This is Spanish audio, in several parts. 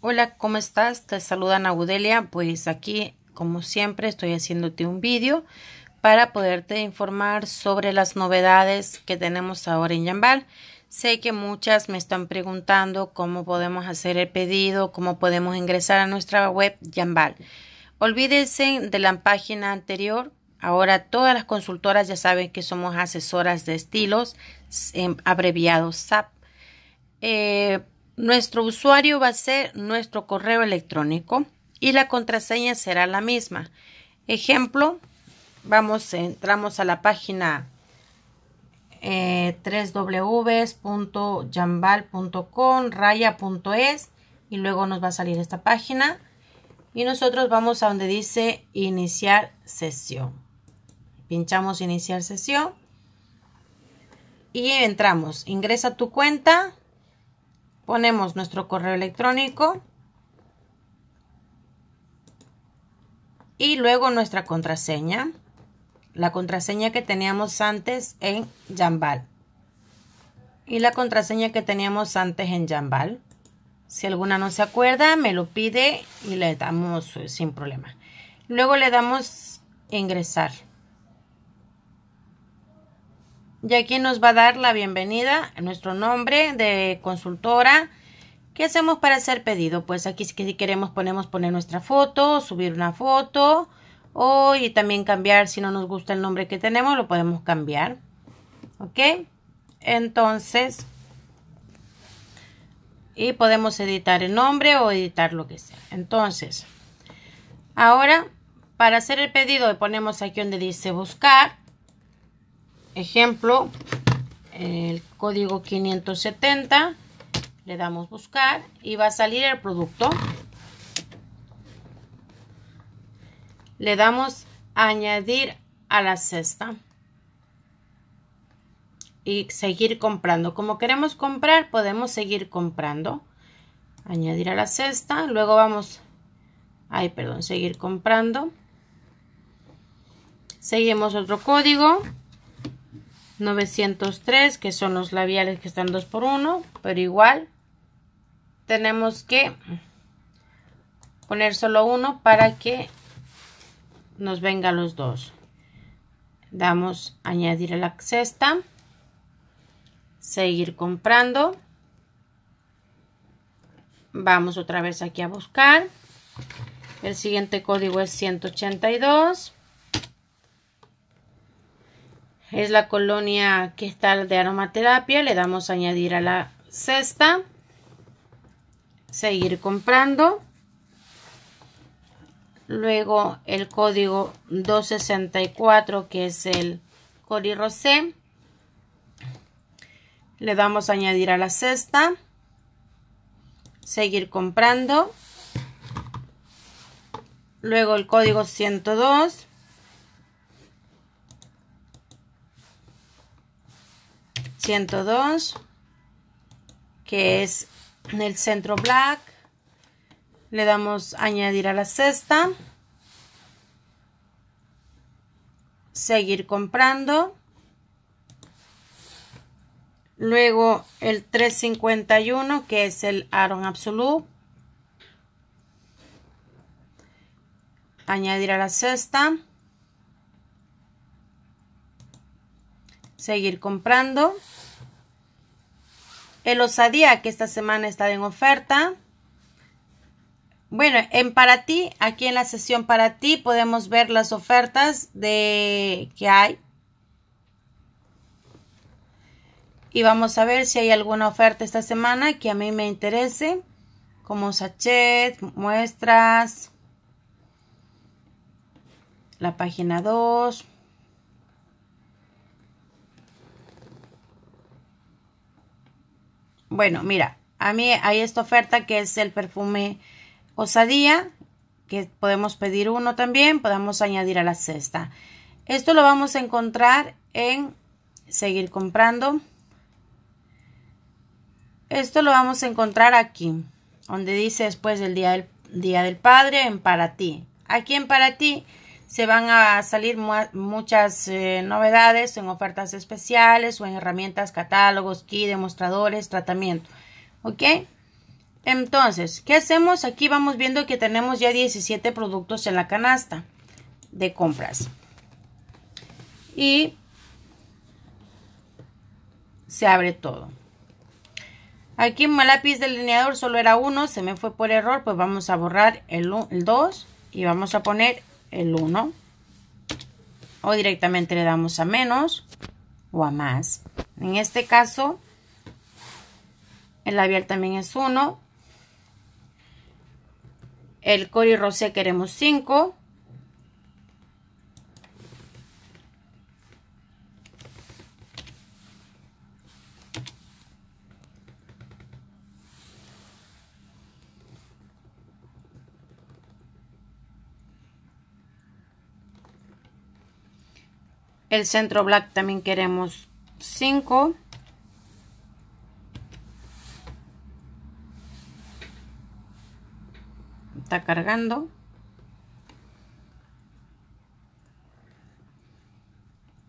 Hola, ¿cómo estás? Te saluda Naudelia. Pues aquí, como siempre, estoy haciéndote un vídeo para poderte informar sobre las novedades que tenemos ahora en Jambal. Sé que muchas me están preguntando cómo podemos hacer el pedido, cómo podemos ingresar a nuestra web Jambal. Olvídense de la página anterior. Ahora todas las consultoras ya saben que somos asesoras de estilos, em, abreviado SAP. Eh, nuestro usuario va a ser nuestro correo electrónico y la contraseña será la misma. Ejemplo, vamos, entramos a la página eh, raya.es y luego nos va a salir esta página y nosotros vamos a donde dice iniciar sesión. Pinchamos iniciar sesión y entramos. Ingresa tu cuenta ponemos nuestro correo electrónico y luego nuestra contraseña, la contraseña que teníamos antes en Jambal y la contraseña que teníamos antes en Jambal. Si alguna no se acuerda, me lo pide y le damos eh, sin problema. Luego le damos ingresar. Y aquí nos va a dar la bienvenida a nuestro nombre de consultora. ¿Qué hacemos para hacer pedido? Pues aquí si queremos ponemos poner nuestra foto, subir una foto o también cambiar si no nos gusta el nombre que tenemos lo podemos cambiar. ¿Ok? Entonces y podemos editar el nombre o editar lo que sea. Entonces, ahora para hacer el pedido ponemos aquí donde dice buscar Ejemplo, el código 570, le damos buscar y va a salir el producto. Le damos añadir a la cesta y seguir comprando. Como queremos comprar, podemos seguir comprando. Añadir a la cesta, luego vamos, ay, perdón, seguir comprando. Seguimos otro código. 903 que son los labiales que están 2 por 1 pero igual tenemos que poner solo uno para que nos vengan los dos damos añadir a la cesta seguir comprando vamos otra vez aquí a buscar el siguiente código es 182 es la colonia que está de aromaterapia, le damos a añadir a la cesta, seguir comprando, luego el código 264 que es el Cori Rosé, le damos a añadir a la cesta, seguir comprando, luego el código 102, 102, que es en el centro black. Le damos añadir a la cesta. Seguir comprando. Luego el 351, que es el Aaron Absolute. Añadir a la cesta. seguir comprando. El Osadía que esta semana está en oferta. Bueno, en para ti, aquí en la sesión para ti podemos ver las ofertas de que hay. Y vamos a ver si hay alguna oferta esta semana que a mí me interese, como sachet, muestras, la página 2. Bueno, mira, a mí hay esta oferta que es el perfume Osadía, que podemos pedir uno también, podemos añadir a la cesta. Esto lo vamos a encontrar en seguir comprando. Esto lo vamos a encontrar aquí, donde dice después del día del, día del padre en para ti. Aquí en para ti se van a salir muchas eh, novedades en ofertas especiales o en herramientas, catálogos, key, demostradores, tratamiento. ¿Ok? Entonces, ¿qué hacemos? Aquí vamos viendo que tenemos ya 17 productos en la canasta de compras. Y se abre todo. Aquí mi lápiz delineador solo era uno, se me fue por error, pues vamos a borrar el 2 y vamos a poner el 1 o directamente le damos a menos o a más. En este caso, el labial también es 1. El cori rosé queremos 5. el centro black también queremos 5 está cargando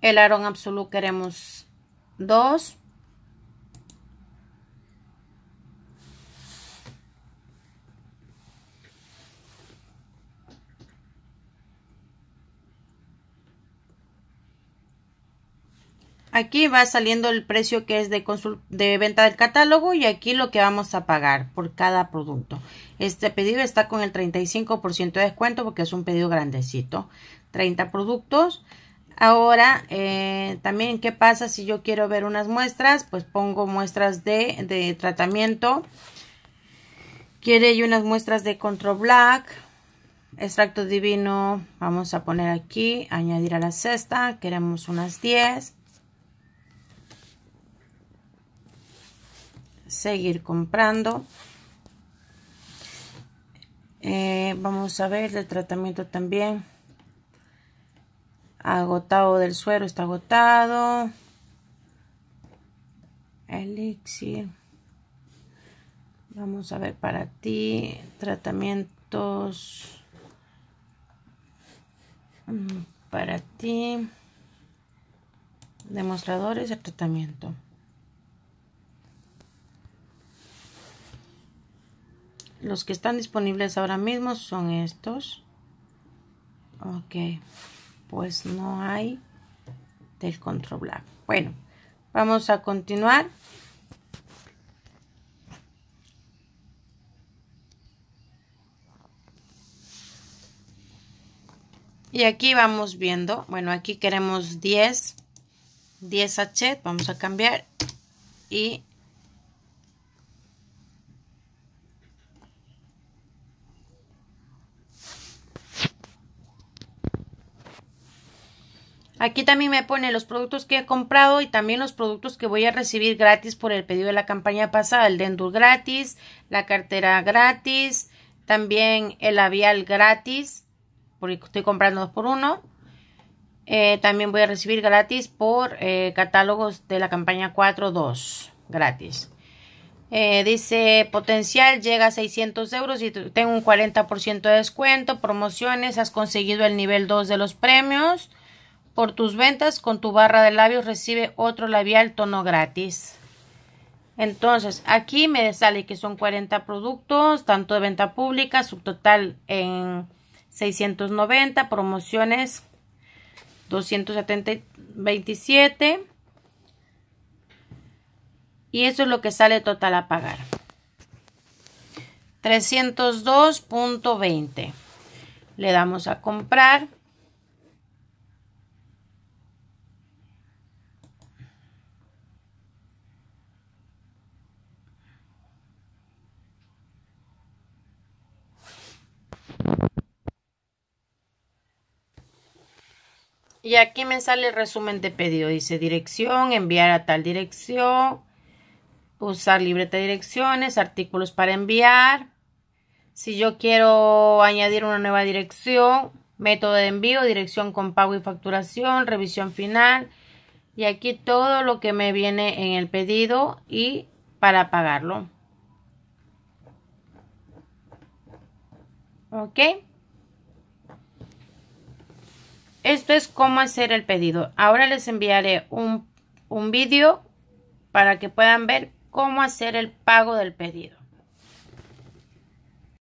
el arón absoluto queremos 2 Aquí va saliendo el precio que es de, de venta del catálogo y aquí lo que vamos a pagar por cada producto. Este pedido está con el 35% de descuento porque es un pedido grandecito. 30 productos. Ahora, eh, también, ¿qué pasa si yo quiero ver unas muestras? Pues pongo muestras de, de tratamiento. Quiere y unas muestras de Control Black, extracto divino. Vamos a poner aquí, añadir a la cesta. Queremos unas 10. seguir comprando. Eh, vamos a ver el tratamiento también. Agotado del suero, está agotado. Elixir. Vamos a ver para ti. Tratamientos. Mm, para ti. Demostradores de tratamiento. Los que están disponibles ahora mismo son estos. Ok, pues no hay del control black. Bueno, vamos a continuar. Y aquí vamos viendo, bueno, aquí queremos 10, 10 H. vamos a cambiar y Aquí también me pone los productos que he comprado y también los productos que voy a recibir gratis por el pedido de la campaña pasada. El dendur gratis, la cartera gratis, también el labial gratis, porque estoy comprando dos por uno. Eh, también voy a recibir gratis por eh, catálogos de la campaña 4.2 gratis. Eh, dice potencial llega a 600 euros y tengo un 40% de descuento. Promociones, has conseguido el nivel 2 de los premios. Por tus ventas con tu barra de labios recibe otro labial tono gratis. Entonces, aquí me sale que son 40 productos, tanto de venta pública, subtotal en 690, promociones 277. Y eso es lo que sale total a pagar. 302.20. Le damos a comprar. Y aquí me sale el resumen de pedido. Dice dirección, enviar a tal dirección, usar libreta de direcciones, artículos para enviar. Si yo quiero añadir una nueva dirección, método de envío, dirección con pago y facturación, revisión final. Y aquí todo lo que me viene en el pedido y para pagarlo. ¿Ok? Esto es cómo hacer el pedido. Ahora les enviaré un, vídeo para que puedan ver cómo hacer el pago del pedido.